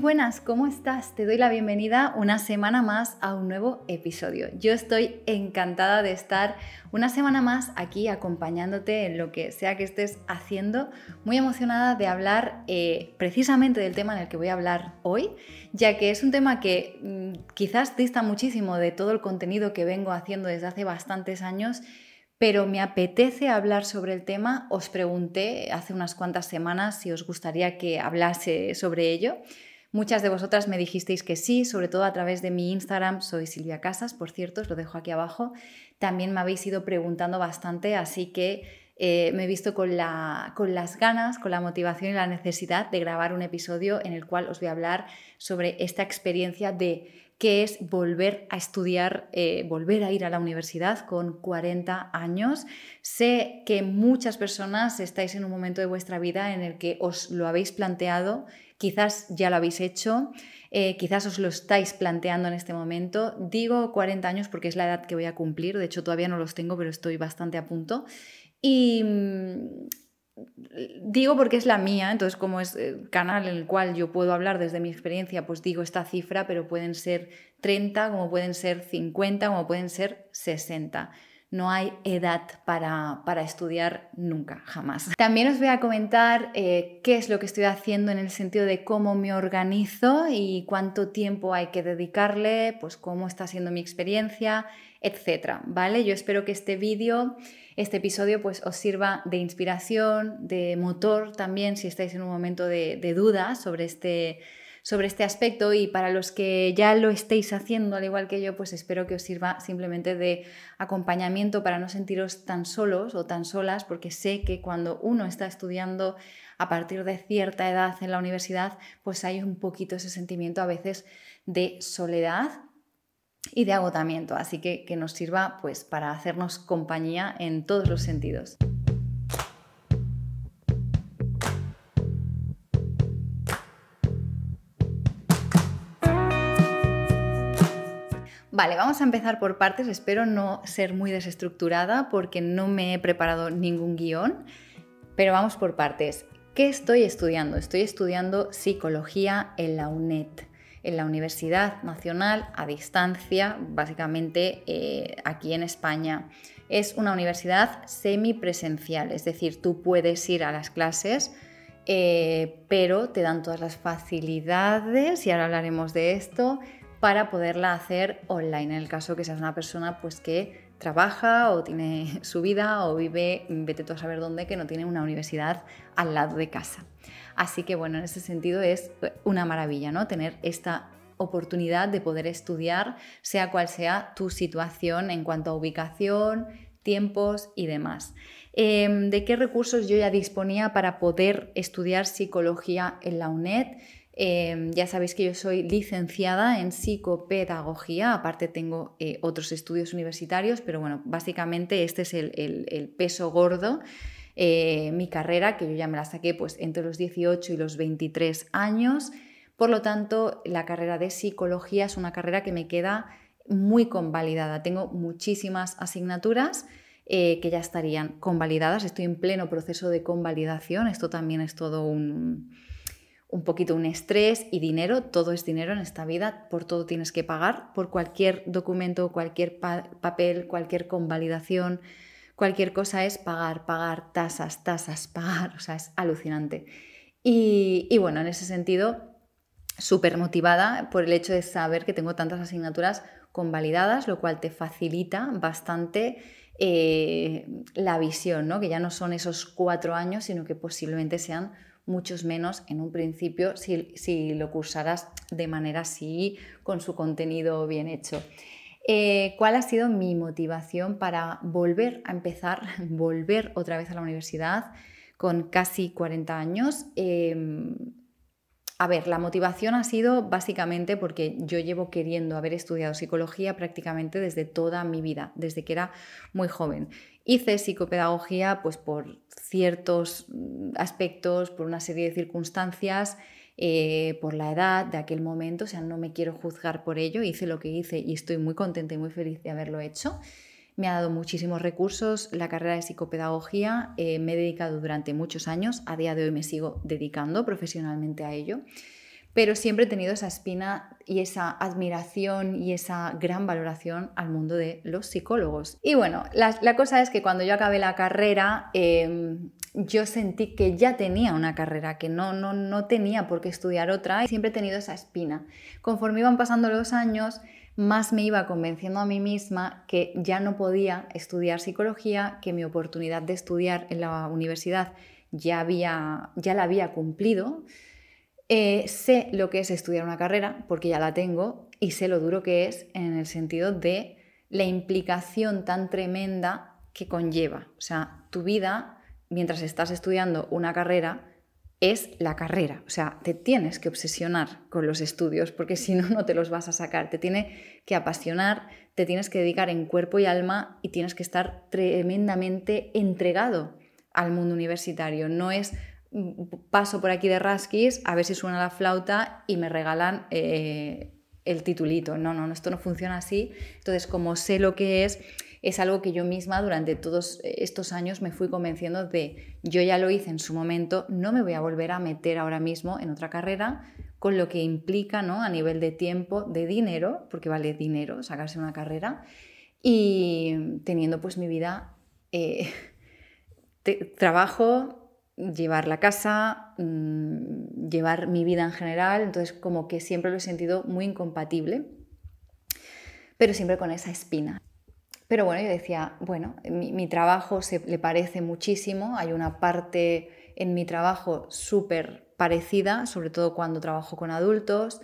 buenas, ¿cómo estás? Te doy la bienvenida una semana más a un nuevo episodio. Yo estoy encantada de estar una semana más aquí acompañándote en lo que sea que estés haciendo, muy emocionada de hablar eh, precisamente del tema en el que voy a hablar hoy, ya que es un tema que mm, quizás dista muchísimo de todo el contenido que vengo haciendo desde hace bastantes años pero me apetece hablar sobre el tema. Os pregunté hace unas cuantas semanas si os gustaría que hablase sobre ello. Muchas de vosotras me dijisteis que sí, sobre todo a través de mi Instagram, soy Silvia Casas, por cierto, os lo dejo aquí abajo. También me habéis ido preguntando bastante, así que eh, me he visto con, la, con las ganas, con la motivación y la necesidad de grabar un episodio en el cual os voy a hablar sobre esta experiencia de qué es volver a estudiar, eh, volver a ir a la universidad con 40 años. Sé que muchas personas estáis en un momento de vuestra vida en el que os lo habéis planteado Quizás ya lo habéis hecho, eh, quizás os lo estáis planteando en este momento. Digo 40 años porque es la edad que voy a cumplir, de hecho todavía no los tengo, pero estoy bastante a punto. Y mm, digo porque es la mía, entonces como es el eh, canal en el cual yo puedo hablar desde mi experiencia, pues digo esta cifra, pero pueden ser 30, como pueden ser 50, como pueden ser 60 no hay edad para, estudiar nunca, jamás. También os voy a comentar eh, qué es lo que estoy haciendo en el sentido de cómo me organizo y cuánto tiempo hay que dedicarle, pues cómo está siendo mi experiencia, etc. ¿vale? Yo espero que este vídeo, este episodio, pues os sirva de inspiración, de motor también, si estáis en un momento de, de duda sobre este sobre este aspecto y para los que ya lo estéis haciendo, al igual que yo, pues espero que os sirva simplemente de acompañamiento para no sentiros tan solos o tan solas, porque sé que cuando uno está estudiando a partir de cierta edad en la universidad, pues hay un poquito ese sentimiento a veces de soledad y de agotamiento, así que que nos sirva pues para hacernos compañía en todos los sentidos. Vale, vamos a empezar por partes. Espero no ser muy desestructurada porque no me he preparado ningún guión, pero vamos por partes. ¿Qué estoy estudiando? Estoy estudiando psicología en la UNED, en la Universidad Nacional a Distancia, básicamente eh, aquí en España. Es una universidad semipresencial, es decir, tú puedes ir a las clases, eh, pero te dan todas las facilidades, y ahora hablaremos de esto, para poderla hacer online, en el caso que seas una persona pues, que trabaja o tiene su vida o vive, vete tú a saber dónde, que no tiene una universidad al lado de casa. Así que bueno, en ese sentido es una maravilla, ¿no? Tener esta oportunidad de poder estudiar, sea cual sea tu situación en cuanto a ubicación, tiempos y demás. Em, ¿De qué recursos yo ya disponía para poder estudiar psicología en la UNED? Em, ya sabéis que yo soy licenciada en psicopedagogía, aparte tengo eh, otros estudios universitarios, pero bueno, básicamente este es el, peso gordo. Eh, mi carrera, que yo ya me la saqué pues, entre los 18 y los 23 años. Por lo tanto, la carrera de psicología es una carrera que me queda muy convalidada. Tengo muchísimas asignaturas eh, que ya estarían convalidadas. Estoy en pleno proceso de convalidación. Esto también es todo un, un poquito un estrés y dinero, todo es dinero en esta vida, por todo tienes que pagar, por cualquier documento, cualquier papel, cualquier convalidación, cualquier cosa es pagar, pagar, tasas, tasas, pagar, o sea, es alucinante. Y, bueno, en ese sentido, súper motivada por el hecho de saber que tengo tantas asignaturas convalidadas, lo cual te facilita bastante eh, la visión, ¿no? que ya no son esos cuatro años, sino que posiblemente sean muchos menos en un principio si, lo cursaras de manera así, con su contenido bien hecho. Eh, ¿Cuál ha sido mi motivación para volver a empezar, volver otra vez a la universidad con casi 40 años? Em, a ver, la motivación ha sido básicamente porque yo llevo queriendo haber estudiado psicología prácticamente desde toda mi vida, desde que era muy joven. Hice psicopedagogía pues por ciertos mm, aspectos, por una serie de circunstancias, eh, por la edad de aquel momento, o sea, no me quiero juzgar por ello, hice lo que hice y estoy muy contenta y muy feliz de haberlo hecho. Me ha dado muchísimos recursos la carrera de psicopedagogía, eh, me he dedicado durante muchos años, a día de hoy me sigo dedicando profesionalmente a ello pero siempre he tenido esa espina y esa admiración y esa gran valoración al mundo de los psicólogos. Y bueno, la, cosa es que cuando yo acabé la carrera, eh, yo sentí que ya tenía una carrera, que no, no, tenía por qué estudiar otra y siempre he tenido esa espina. Conforme iban pasando los años, más me iba convenciendo a mí misma que ya no podía estudiar psicología, que mi oportunidad de estudiar en la universidad ya, había, ya la había cumplido eh, sé lo que es estudiar una carrera, porque ya la tengo, y sé lo duro que es en el sentido de la implicación tan tremenda que conlleva. O sea, tu vida, mientras estás estudiando una carrera, es la carrera. O sea, te tienes que obsesionar con los estudios, porque si no, no te los vas a sacar. Te tiene que apasionar, te tienes que dedicar en cuerpo y alma y tienes que estar tremendamente entregado al mundo universitario. No es paso por aquí de Raskis a ver si suena la flauta y me regalan eh, el titulito. No, no, esto no funciona así. Entonces, como sé lo que es, es algo que yo misma durante todos estos años me fui convenciendo de yo ya lo hice en su momento, no me voy a volver a meter ahora mismo en otra carrera con lo que implica ¿no? a nivel de tiempo, de dinero, porque vale dinero sacarse una carrera, y teniendo pues mi vida, eh, trabajo, llevar la casa, mm, llevar mi vida en general, entonces como que siempre lo he sentido muy incompatible, pero siempre con esa espina. Pero bueno, yo decía, bueno, mi, trabajo se le parece muchísimo, hay una parte en mi trabajo súper parecida, sobre todo cuando trabajo con adultos,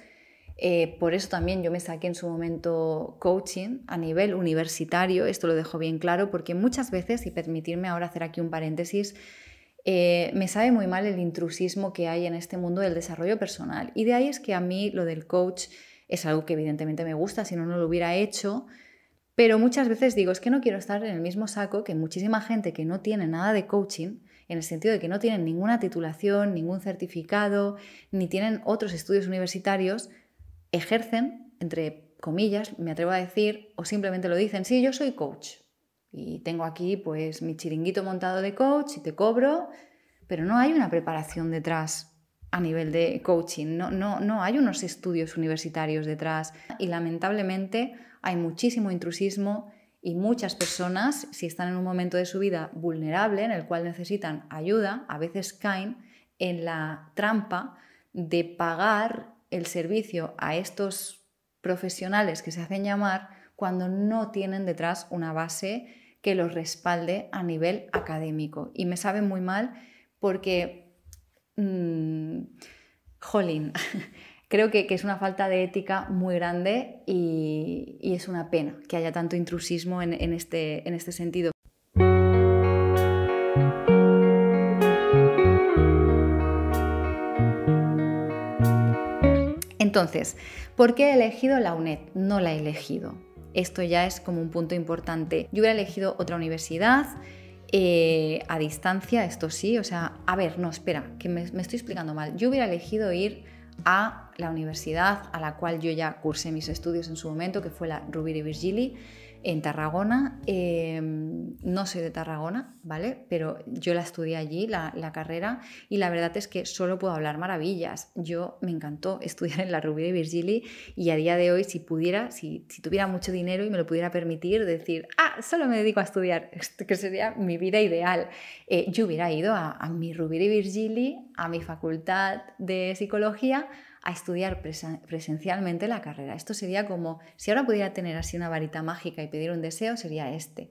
eh, por eso también yo me saqué en su momento coaching a nivel universitario, esto lo dejo bien claro, porque muchas veces, y permitirme ahora hacer aquí un paréntesis, eh, me sabe muy mal el intrusismo que hay en este mundo del desarrollo personal. Y de ahí es que a mí lo del coach es algo que evidentemente me gusta, si no, no lo hubiera hecho. Pero muchas veces digo, es que no quiero estar en el mismo saco que muchísima gente que no tiene nada de coaching, en el sentido de que no tienen ninguna titulación, ningún certificado, ni tienen otros estudios universitarios, ejercen, entre comillas, me atrevo a decir, o simplemente lo dicen, sí, yo soy coach, y tengo aquí pues mi chiringuito montado de coach y te cobro, pero no hay una preparación detrás a nivel de coaching, no, no, no hay unos estudios universitarios detrás y lamentablemente hay muchísimo intrusismo y muchas personas, si están en un momento de su vida vulnerable en el cual necesitan ayuda, a veces caen en la trampa de pagar el servicio a estos profesionales que se hacen llamar cuando no tienen detrás una base que los respalde a nivel académico. Y me sabe muy mal porque, mm, jolín, creo que, es una falta de ética muy grande y, es una pena que haya tanto intrusismo este, en este sentido. Entonces, ¿por qué he elegido la UNED? No la he elegido esto ya es como un punto importante. Yo hubiera elegido otra universidad. Eh, a distancia, esto sí, o sea, a ver, no, espera, que me, estoy explicando mal. Yo hubiera elegido ir a la universidad a la cual yo ya cursé mis estudios en su momento, que fue la y Virgili, en Tarragona. Eh, no soy de Tarragona, ¿vale? Pero yo la estudié allí, la, carrera, y la verdad es que solo puedo hablar maravillas. Yo me encantó estudiar en la Rubí y Virgili y a día de hoy, si pudiera, si, tuviera mucho dinero y me lo pudiera permitir, decir, ah, solo me dedico a estudiar, que sería mi vida ideal. Eh, yo hubiera ido a, mi Rubí de Virgili, a mi facultad de psicología, a estudiar presencialmente la carrera. Esto sería como, si ahora pudiera tener así una varita mágica y pedir un deseo, sería este.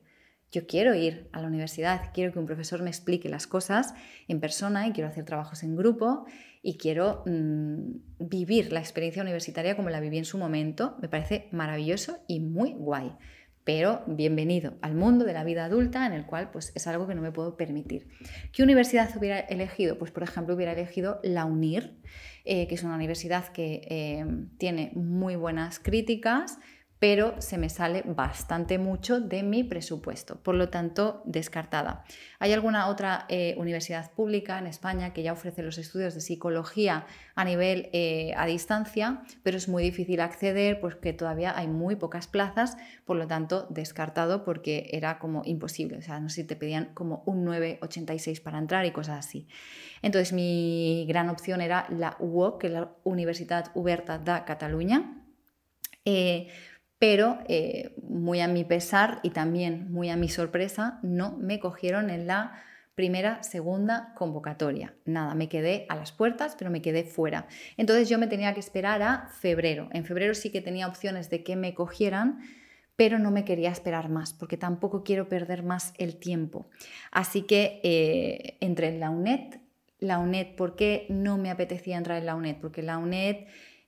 Yo quiero ir a la universidad, quiero que un profesor me explique las cosas en persona y quiero hacer trabajos en grupo y quiero mm, vivir la experiencia universitaria como la viví en su momento. Me parece maravilloso y muy guay pero bienvenido al mundo de la vida adulta en el cual pues es algo que no me puedo permitir. ¿Qué universidad hubiera elegido? Pues por ejemplo hubiera elegido la UNIR, eh, que es una universidad que eh, tiene muy buenas críticas, pero se me sale bastante mucho de mi presupuesto, por lo tanto, descartada. Hay alguna otra eh, universidad pública en España que ya ofrece los estudios de psicología a nivel eh, a distancia, pero es muy difícil acceder porque todavía hay muy pocas plazas, por lo tanto, descartado porque era como imposible, o sea, no sé si te pedían como un 9,86 para entrar y cosas así. Entonces, mi gran opción era la UOC, que es la Universidad Huberta de Cataluña. Eh, pero eh, muy a mi pesar y también muy a mi sorpresa, no me cogieron en la primera, segunda convocatoria. Nada, me quedé a las puertas, pero me quedé fuera. Entonces yo me tenía que esperar a febrero. En febrero sí que tenía opciones de que me cogieran, pero no me quería esperar más, porque tampoco quiero perder más el tiempo. Así que eh, entré en la UNED. La UNED, ¿por qué no me apetecía entrar en la UNED? Porque la UNED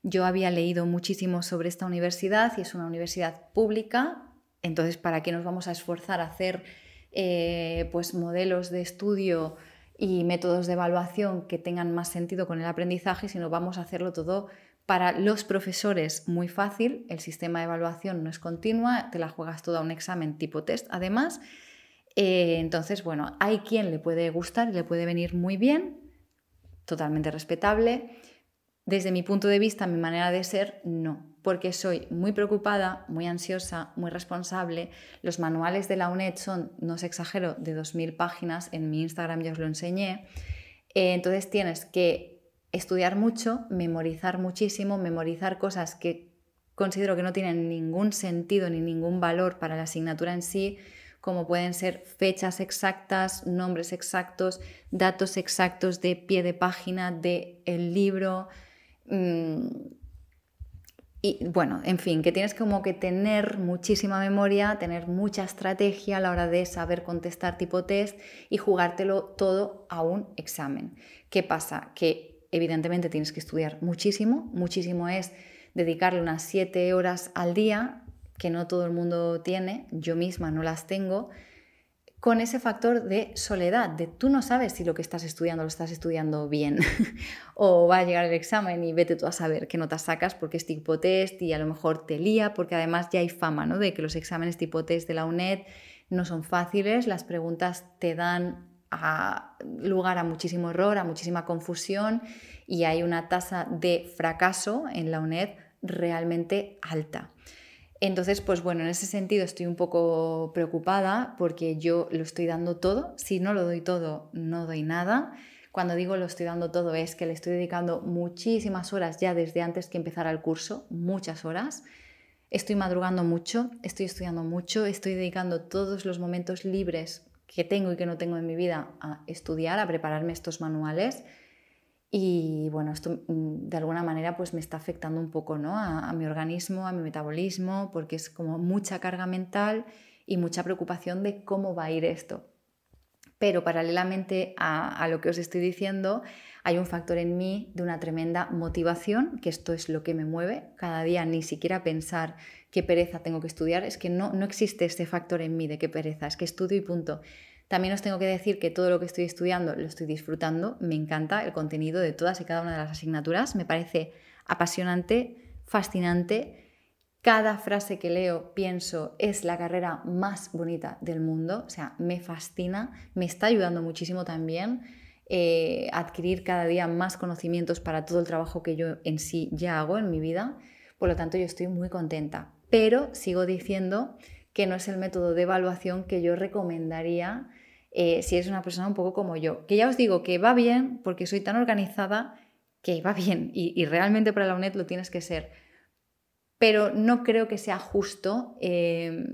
yo había leído muchísimo sobre esta universidad y es una universidad pública, entonces ¿para qué nos vamos a esforzar a hacer eh, pues modelos de estudio y métodos de evaluación que tengan más sentido con el aprendizaje, si no vamos a hacerlo todo para los profesores muy fácil, el sistema de evaluación no es continua, te la juegas toda un examen tipo test además. Eh, entonces, bueno, hay quien le puede gustar y le puede venir muy bien, totalmente respetable. Desde mi punto de vista, mi manera de ser, no, porque soy muy preocupada, muy ansiosa, muy responsable. Los manuales de la UNED son, no os exagero, de 2.000 páginas, en mi Instagram ya os lo enseñé. Eh, entonces tienes que estudiar mucho, memorizar muchísimo, memorizar cosas que considero que no tienen ningún sentido ni ningún valor para la asignatura en sí, como pueden ser fechas exactas, nombres exactos, datos exactos de pie de página, de el libro, Mm, y bueno, en fin, que tienes como que tener muchísima memoria, tener mucha estrategia a la hora de saber contestar tipo test y jugártelo todo a un examen. ¿Qué pasa? Que evidentemente tienes que estudiar muchísimo, muchísimo es dedicarle unas 7 horas al día, que no todo el mundo tiene, yo misma no las tengo, con ese factor de soledad, de tú no sabes si lo que estás estudiando lo estás estudiando bien o va a llegar el examen y vete tú a saber qué te sacas porque es tipo test y a lo mejor te lía porque además ya hay fama ¿no? de que los exámenes tipo test de la UNED no son fáciles, las preguntas te dan lugar a muchísimo error, a muchísima confusión y hay una tasa de fracaso en la UNED realmente alta. Entonces, pues bueno, en ese sentido estoy un poco preocupada porque yo lo estoy dando todo. Si no lo doy todo, no doy nada. Cuando digo lo estoy dando todo es que le estoy dedicando muchísimas horas ya desde antes que empezara el curso, muchas horas. Estoy madrugando mucho, estoy estudiando mucho, estoy dedicando todos los momentos libres que tengo y que no tengo en mi vida a estudiar, a prepararme estos manuales. Y bueno, esto mm, de alguna manera pues me está afectando un poco ¿no? a, mi organismo, a mi metabolismo, porque es como mucha carga mental y mucha preocupación de cómo va a ir esto. Pero paralelamente a, lo que os estoy diciendo, hay un factor en mí de una tremenda motivación, que esto es lo que me mueve. Cada día ni siquiera pensar qué pereza tengo que estudiar, es que no, no existe ese factor en mí de qué pereza, es que estudio y punto también os tengo que decir que todo lo que estoy estudiando lo estoy disfrutando, me encanta el contenido de todas y cada una de las asignaturas, me parece apasionante, fascinante. Cada frase que leo, pienso, es la carrera más bonita del mundo, o sea, me fascina, me está ayudando muchísimo también eh, adquirir cada día más conocimientos para todo el trabajo que yo en sí ya hago en mi vida, por lo tanto yo estoy muy contenta, pero sigo diciendo que no es el método de evaluación que yo recomendaría eh, si eres una persona un poco como yo. Que ya os digo que va bien porque soy tan organizada que va bien y, realmente para la UNED lo tienes que ser. Pero no creo que sea justo eh,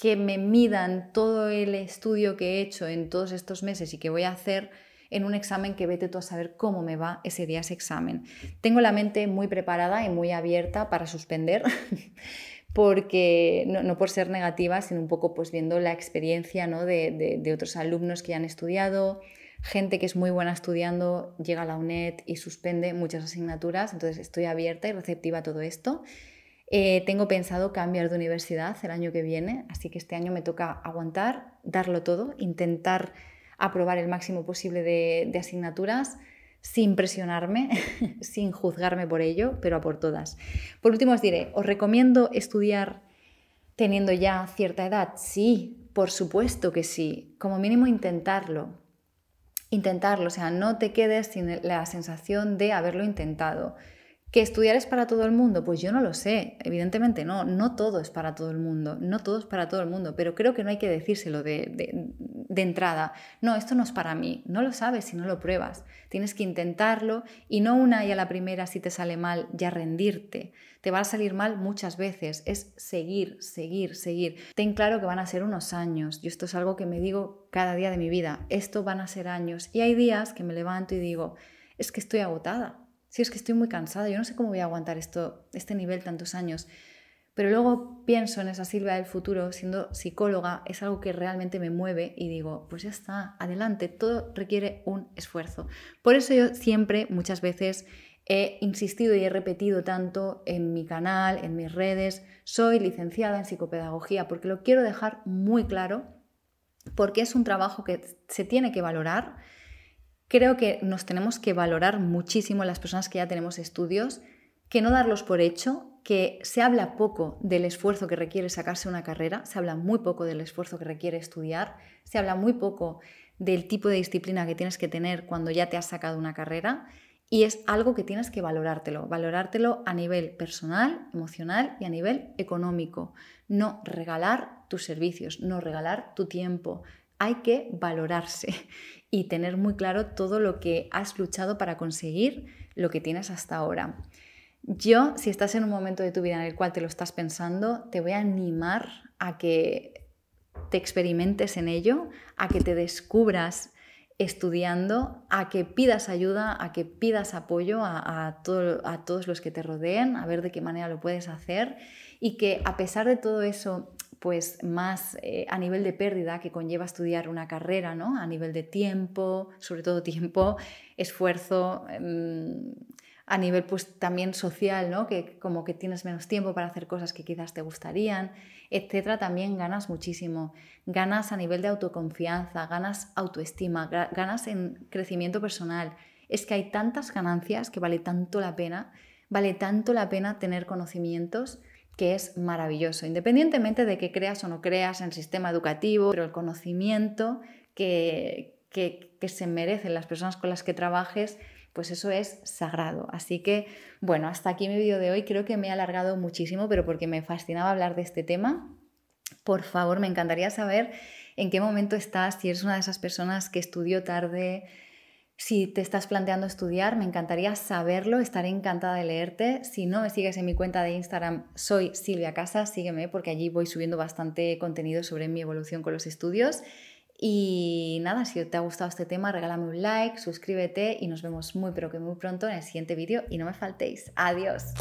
que me midan todo el estudio que he hecho en todos estos meses y que voy a hacer en un examen que vete tú a saber cómo me va ese día ese examen. Tengo la mente muy preparada y muy abierta para suspender, porque no, por ser negativa, sino un poco pues, viendo la experiencia de, otros alumnos que ya han estudiado, gente que es muy buena estudiando, llega a la UNED y suspende muchas asignaturas, entonces estoy abierta y receptiva a todo esto. Eh, tengo pensado cambiar de universidad el año que viene, así que este año me toca aguantar, darlo todo, intentar aprobar el máximo posible de asignaturas sin presionarme, sin juzgarme por ello, pero a por todas. Por último os diré, os recomiendo estudiar teniendo ya cierta edad. Sí, por supuesto que sí. Como mínimo intentarlo. Intentarlo, o sea, no te quedes sin la sensación de haberlo intentado. ¿Que estudiar es para todo el mundo? Pues yo no lo sé, evidentemente no, no todo es para todo el mundo, no todo es para todo el mundo, pero creo que no hay que decírselo de, entrada, no, esto no es para mí, no lo sabes si no lo pruebas, tienes que intentarlo y no una y a la primera si te sale mal ya rendirte, te va a salir mal muchas veces, es seguir, seguir, seguir. Ten claro que van a ser unos años, y esto es algo que me digo cada día de mi vida, esto van a ser años y hay días que me levanto y digo, es que estoy agotada si es que estoy muy cansada, yo no sé cómo voy a aguantar esto, este nivel tantos años. Pero luego pienso en esa Silvia del futuro, siendo psicóloga, es algo que realmente me mueve y digo, pues ya está, adelante, todo requiere un esfuerzo. Por eso yo siempre, muchas veces, he insistido y he repetido tanto en mi canal, en mis redes, soy licenciada en psicopedagogía, porque lo quiero dejar muy claro, porque es un trabajo que se tiene que valorar creo que nos tenemos que valorar muchísimo las personas que ya tenemos estudios, que no darlos por hecho, que se habla poco del esfuerzo que requiere sacarse una carrera, se habla muy poco del esfuerzo que requiere estudiar, se habla muy poco del tipo de disciplina que tienes que tener cuando ya te has sacado una carrera y es algo que tienes que valorártelo, valorártelo a nivel personal, emocional y a nivel económico. No regalar tus servicios, no regalar tu tiempo, hay que valorarse y tener muy claro todo lo que has luchado para conseguir lo que tienes hasta ahora. Yo, si estás en un momento de tu vida en el cual te lo estás pensando, te voy a animar a que te experimentes en ello, a que te descubras estudiando, a que pidas ayuda, a que pidas apoyo a, a todos los que te rodeen, a ver de qué manera lo puedes hacer y que a pesar de todo eso pues más eh, a nivel de pérdida que conlleva estudiar una carrera, ¿no? A nivel de tiempo, sobre todo tiempo, esfuerzo, em, a nivel pues, también social, ¿no? Que como que tienes menos tiempo para hacer cosas que quizás te gustarían, etcétera, también ganas muchísimo. Ganas a nivel de autoconfianza, ganas autoestima, ganas en crecimiento personal. Es que hay tantas ganancias que vale tanto la pena, vale tanto la pena tener conocimientos que es maravilloso, independientemente de que creas o no creas en sistema educativo, pero el conocimiento que, que, que se merecen las personas con las que trabajes pues eso es sagrado. Así que, bueno, hasta aquí mi vídeo de hoy. Creo que me he alargado muchísimo, pero porque me fascinaba hablar de este tema. Por favor, me encantaría saber en qué momento estás, si eres una de esas personas que estudió tarde, si te estás planteando estudiar, me encantaría saberlo, estaré encantada de leerte. Si no me sigues en mi cuenta de Instagram, soy Silvia casa sígueme porque allí voy subiendo bastante contenido sobre mi evolución con los estudios. Y nada, si te ha gustado este tema, regálame un like, suscríbete y nos vemos muy pero que muy pronto en el siguiente vídeo y no me faltéis. Adiós.